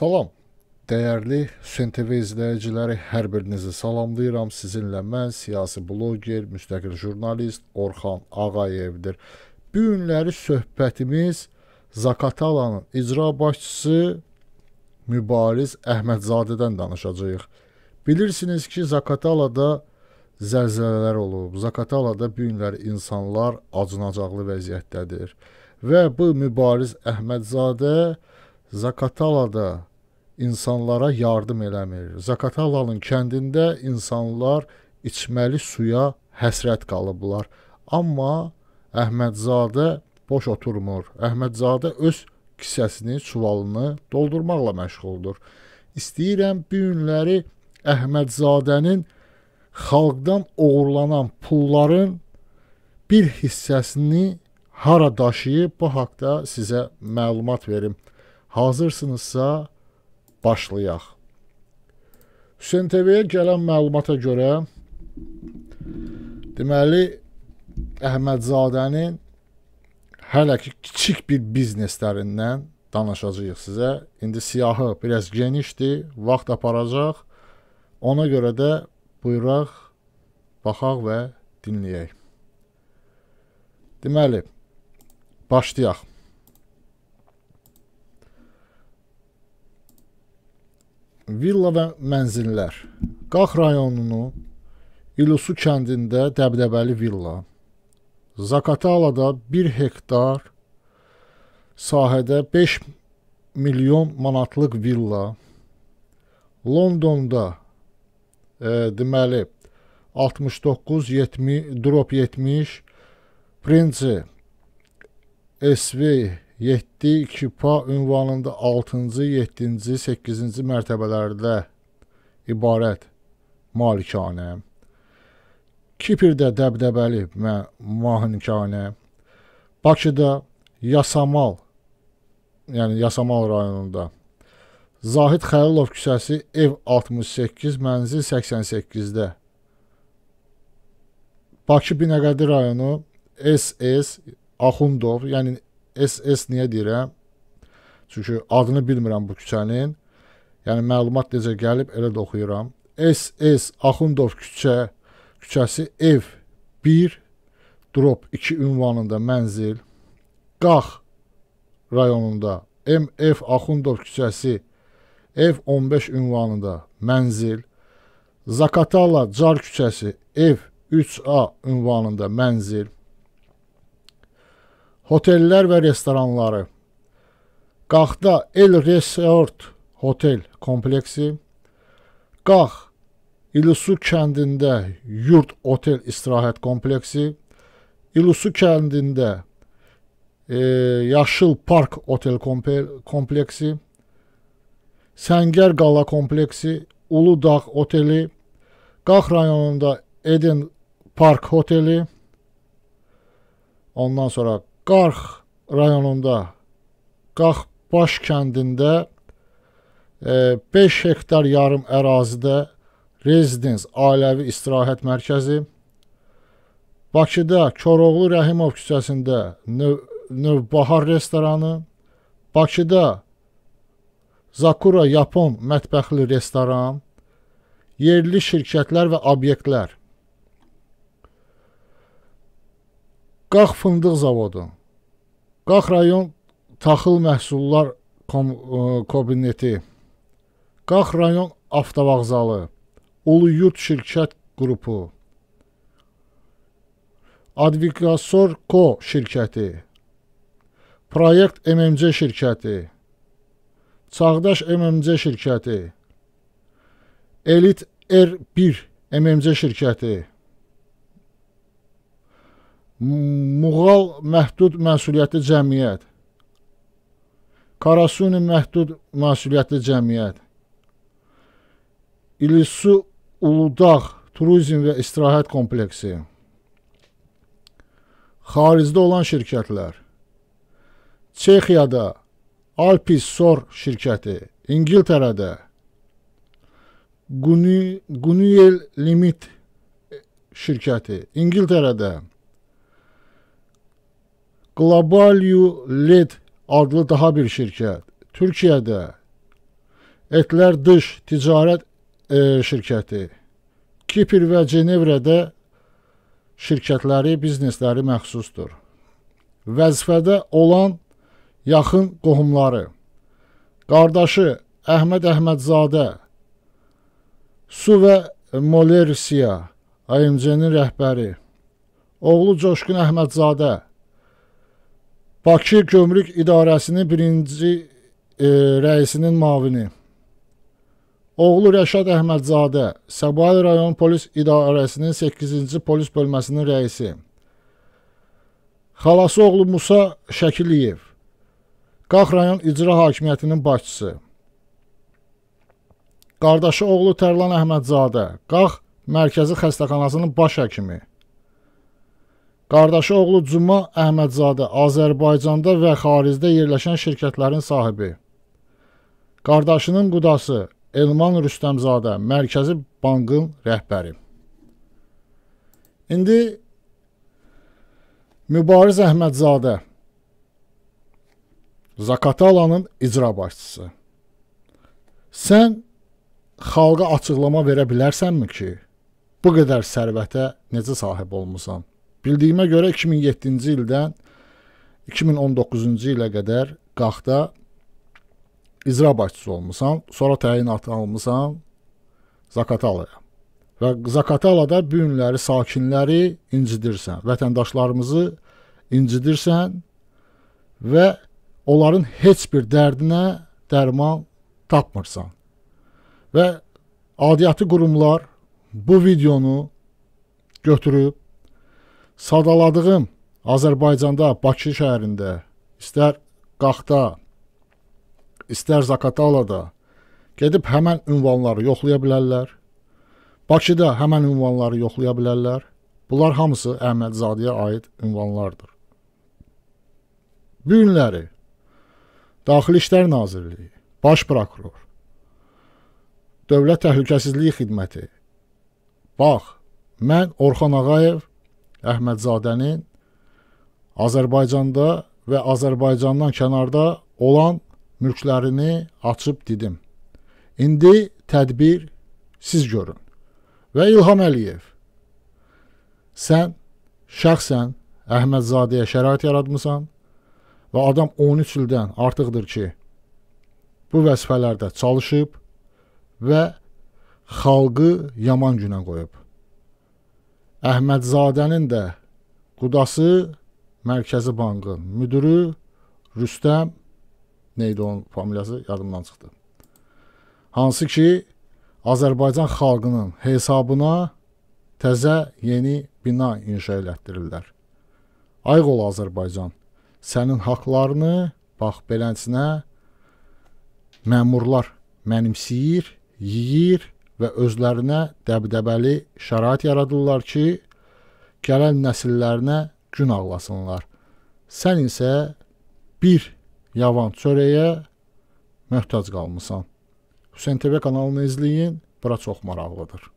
Salam. Dəyərli Hüseyn TV izləyiciləri, hər birinizi salamlayıram. Sizinlə mən siyasi bloger, müstəqil jurnalist Orxan Ağayevdir. Bu günləri söhbətimiz Zakatalanın icra başçısı Mübariz Əhmədzadədən danışacağıq. Bilirsiniz ki, Zakatalada zəlzələlər olub. Zakatalada bu günləri insanlar acınacaqlı vəziyyətdədir. Və bu Mübariz Əhmədzadə Zakatalada insanlara yardım eləmir. Zaqatalanın kəndində insanlar içməli suya həsrət qalıblar. Amma Əhmədzadə boş oturmur. Əhmədzadə öz kisəsini, çuvalını doldurmaqla məşğuldur. İstəyirəm bu günləri Əhmədzadənin xalqdan oğurlanan pulların bir hissəsini hara daşıyıb bu haqqda sizə məlumat verim. Hazırsınızsa başlayaq. Hüseyn TV-yə gələn məlumata görə deməli Əhmədzadənin hələ ki kiçik bir bizneslərindən danışacağıq sizə. İndi siyahı biraz genişdir, vaxt aparacaq. Ona görə də buyuraq, baxaq və dinləyək. Deməli, başlayaq. villa və mənzillər. Qax rayonunu İlusu kəndində dəbdəbəli villa. Zaqatalada 1 hektar sahədə 5 milyon manatlıq villa. Londonda e, deməli 69 70 drop 70 Prince SV 7 kipa ünvanında 6-cı, 7-ci, 8-ci mərtəbələrdə ibarət malikanə, Kipirdə dəbdəbəli mahikanə, Bakıda Yasamal, yəni Yasamal rayonunda Zahid Xəlilov küçəsi ev 68, mənzil 88-də. Bakı Binəqədi rayonu SS Axundov, yəni SS niyə deyirəm? Çünki adını bilmirəm bu küçənin. Yəni məlumat necə gəlib elə də oxuyuram. SS Axundov küçə küçəsi ev 1 drop 2 ünvanında mənzil Qax rayonunda MF Axundov küçəsi ev 15 ünvanında mənzil Zakatala Car küçəsi ev 3A ünvanında mənzil Hotellər və restoranları. Qaxda El Resort hotel kompleksi. Qax İlusu kəndində yurd otel istirahət kompleksi. İlusu kəndində e, yaşıl park otel kompleksi. Səngər qala kompleksi, Uludağ oteli, Qax rayonunda Eden Park oteli. Ondan sonra Qarx rayonunda, Qarx Baş kəndində 5 e, hektar yarım ərazidə rezidens ailəvi istirahət mərkəzi, Bakıda Koroğlu Rəhimov küçəsində növ, Növbahar restoranı, Bakıda Zakura Yapon mətbəxli restoran, yerli şirkətlər və obyektlər. Qax fındıq zavodu Qax rayon taxıl məhsullar kom ə, e, kabineti, Qax rayon avtovağzalı, Uluyurt şirkət qrupu, Advikasor Ko şirkəti, Proyekt MMC şirkəti, Çağdaş MMC şirkəti, Elit R1 MMC şirkəti, Muğal məhdud məsuliyyətli cəmiyyət. Karasuni məhdud məsuliyyətli cəmiyyət. İlisu Uludağ turizm və istirahət kompleksi. Xaricdə olan şirkətlər. Çexiyada Alpis Sor şirkəti, İngiltərədə Gunuyel Limit şirkəti, İngiltərədə Globalyu LED adlı daha bir şirkət Türkiyədə Etlər Dış Ticarət e, şirkəti Kipr və Cenevrədə şirkətləri, biznesləri məxsusdur. Vəzifədə olan yaxın qohumları qardaşı Əhməd Əhmədzadə Su və Molersiya AMC-nin rəhbəri oğlu Coşqun Əhmədzadə Bakı Gömrük İdarəsinin birinci e, rəisinin mavini. Oğlu Rəşad Əhmədzadə, Səbail rayon polis idarəsinin 8-ci polis bölməsinin rəisi. Xalası oğlu Musa Şəkiliyev, Qax rayon icra hakimiyyətinin başçısı. Qardaşı oğlu Tərlan Əhmədzadə, Qax mərkəzi xəstəxanasının baş həkimi. Qardaşı oğlu Cuma Əhmədzadə Azərbaycanda və xaricdə yerləşən şirkətlərin sahibi. Qardaşının qudası Elman Rüstəmzadə Mərkəzi Bankın rəhbəri. İndi Mübariz Əhmədzadə Zakatalanın icra başçısı. Sən xalqa açıqlama verə bilərsənmi ki, bu qədər sərvətə necə sahib olmusan? Bildiyimə görə 2007-ci ildən 2019-cu ilə qədər Qaxda icra başçısı olmusan, sonra təyinatı almısan Zakatalaya. Və Zakatalada bu günləri sakinləri incidirsən, vətəndaşlarımızı incidirsən və onların heç bir dərdinə dərman tapmırsan. Və adiyyatı qurumlar bu videonu götürüb sadaladığım Azərbaycanda, Bakı şəhərində, istər Qaxda, istər Zaqatalada gedib həmən ünvanları yoxlaya bilərlər. Bakıda həmən ünvanları yoxlaya bilərlər. Bunlar hamısı Əhmədzadəyə aid ünvanlardır. Bu günləri Daxili İşlər Nazirliyi, Baş prokuror, Dövlət Təhlükəsizliyi Xidməti. Bax, mən Orxan Ağayev Əhmədzadənin Azərbaycanda və Azərbaycandan kənarda olan mülklərini açıb dedim. İndi tədbir siz görün. Və İlham Əliyev, sən şəxsən Əhmədzadəyə şərait yaratmısan və adam 13 ildən artıqdır ki, bu vəzifələrdə çalışıb və xalqı yaman günə qoyub. Əhmədzadənin də qudası Mərkəzi Bankın müdürü Rüstəm neydi onun familiyası yadımdan çıxdı. Hansı ki Azərbaycan xalqının hesabına təzə yeni bina inşa elətdirirlər. Ayıq ol Azərbaycan, sənin haqlarını bax beləncinə məmurlar mənimsiyir, yeyir, və özlərinə dəbdəbəli şərait yaradırlar ki, gələn nəsillərinə gün ağlasınlar. Sən isə bir yavan çörəyə möhtac qalmısan. Hüseyn TV kanalını izləyin, bura çox maraqlıdır.